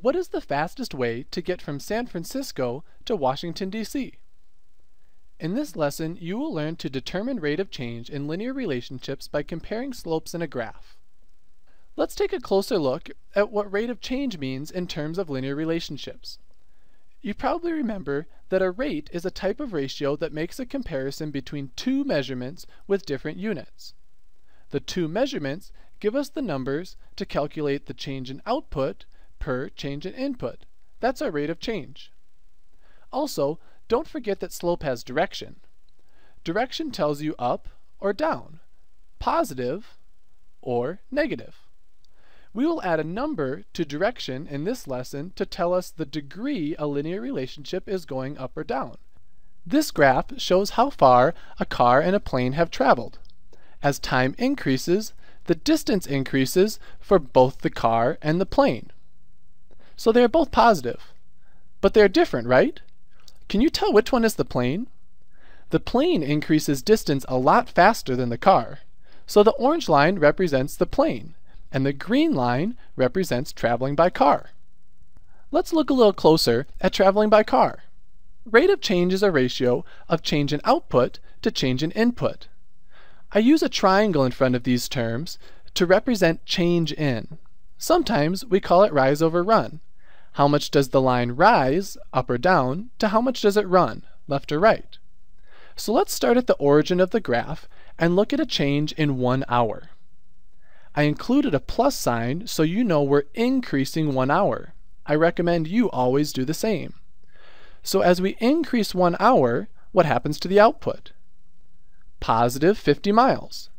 What is the fastest way to get from San Francisco to Washington, D.C.? In this lesson, you will learn to determine rate of change in linear relationships by comparing slopes in a graph. Let's take a closer look at what rate of change means in terms of linear relationships. You probably remember that a rate is a type of ratio that makes a comparison between two measurements with different units. The two measurements give us the numbers to calculate the change in output per change in input. That's our rate of change. Also, don't forget that slope has direction. Direction tells you up or down, positive or negative. We will add a number to direction in this lesson to tell us the degree a linear relationship is going up or down. This graph shows how far a car and a plane have traveled. As time increases, the distance increases for both the car and the plane. So they are both positive. But they are different, right? Can you tell which one is the plane? The plane increases distance a lot faster than the car. So the orange line represents the plane, and the green line represents traveling by car. Let's look a little closer at traveling by car. Rate of change is a ratio of change in output to change in input. I use a triangle in front of these terms to represent change in. Sometimes we call it rise over run. How much does the line rise, up or down, to how much does it run, left or right? So let's start at the origin of the graph and look at a change in one hour. I included a plus sign so you know we're increasing one hour. I recommend you always do the same. So as we increase one hour, what happens to the output? Positive 50 miles.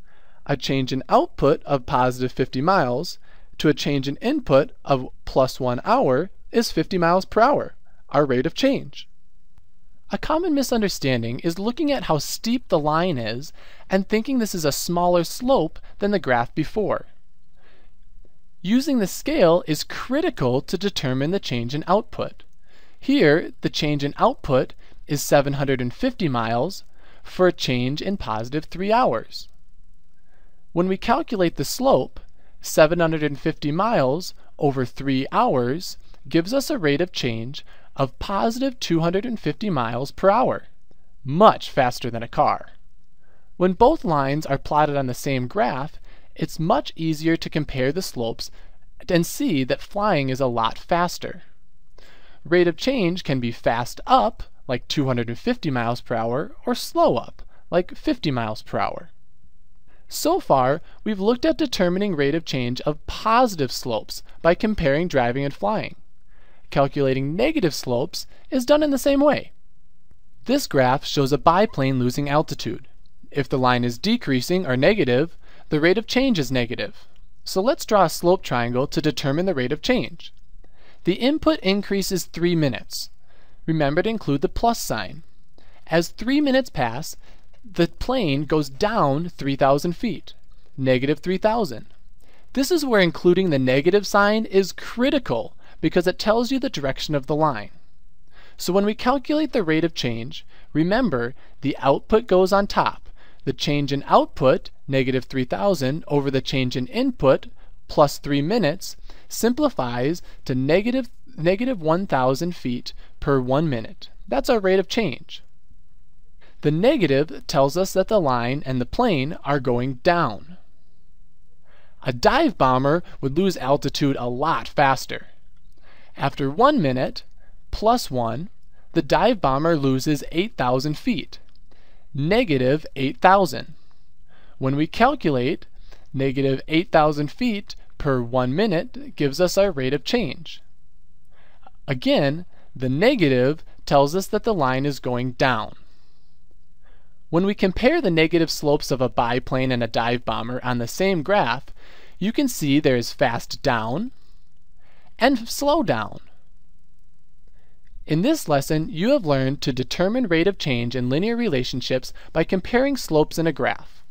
A change in output of positive 50 miles to a change in input of plus one hour is 50 miles per hour, our rate of change. A common misunderstanding is looking at how steep the line is and thinking this is a smaller slope than the graph before. Using the scale is critical to determine the change in output. Here, the change in output is 750 miles for a change in positive 3 hours. When we calculate the slope, 750 miles over 3 hours gives us a rate of change of positive 250 miles per hour, much faster than a car. When both lines are plotted on the same graph, it's much easier to compare the slopes and see that flying is a lot faster. Rate of change can be fast up, like 250 miles per hour, or slow up, like 50 miles per hour. So far, we've looked at determining rate of change of positive slopes by comparing driving and flying. Calculating negative slopes is done in the same way. This graph shows a biplane losing altitude. If the line is decreasing or negative, the rate of change is negative. So let's draw a slope triangle to determine the rate of change. The input increase is 3 minutes. Remember to include the plus sign. As 3 minutes pass, the plane goes down 3,000 feet, negative 3,000. This is where including the negative sign is critical because it tells you the direction of the line. So when we calculate the rate of change, remember the output goes on top. The change in output, negative 3,000, over the change in input, plus 3 minutes, simplifies to negative, negative 1,000 feet per 1 minute. That's our rate of change. The negative tells us that the line and the plane are going down. A dive bomber would lose altitude a lot faster. After one minute, plus one, the dive bomber loses 8,000 feet, negative 8,000. When we calculate, negative 8,000 feet per one minute gives us our rate of change. Again, the negative tells us that the line is going down. When we compare the negative slopes of a biplane and a dive bomber on the same graph, you can see there's fast down and slow down. In this lesson, you have learned to determine rate of change in linear relationships by comparing slopes in a graph.